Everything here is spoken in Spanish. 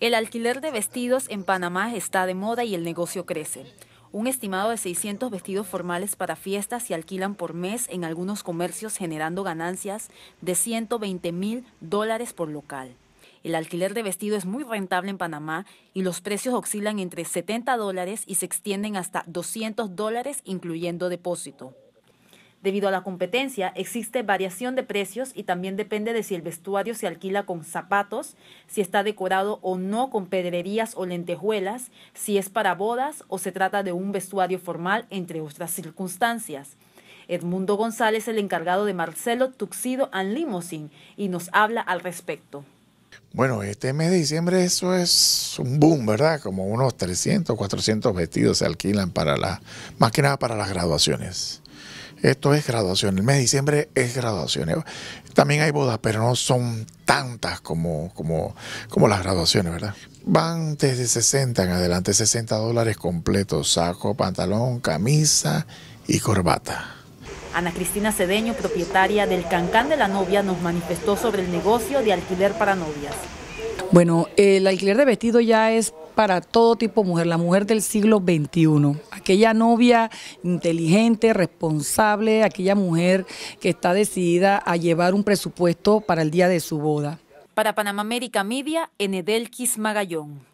El alquiler de vestidos en Panamá está de moda y el negocio crece. Un estimado de 600 vestidos formales para fiestas se alquilan por mes en algunos comercios generando ganancias de 120 mil dólares por local. El alquiler de vestido es muy rentable en Panamá y los precios oscilan entre 70 dólares y se extienden hasta 200 dólares incluyendo depósito. Debido a la competencia, existe variación de precios y también depende de si el vestuario se alquila con zapatos, si está decorado o no con pedrerías o lentejuelas, si es para bodas o se trata de un vestuario formal, entre otras circunstancias. Edmundo González, es el encargado de Marcelo Tuxido and Limousine, y nos habla al respecto. Bueno, este mes de diciembre eso es un boom, ¿verdad? Como unos 300, 400 vestidos se alquilan para las, más que nada para las graduaciones. Esto es graduación. El mes de diciembre es graduación. También hay bodas, pero no son tantas como, como, como las graduaciones, ¿verdad? Van desde 60 en adelante, 60 dólares completos, saco, pantalón, camisa y corbata. Ana Cristina Cedeño, propietaria del Cancán de la Novia, nos manifestó sobre el negocio de alquiler para novias. Bueno, el alquiler de vestido ya es para todo tipo de mujer, la mujer del siglo XXI, aquella novia inteligente, responsable, aquella mujer que está decidida a llevar un presupuesto para el día de su boda. Para Panamá América Media, Enedelquis Magallón.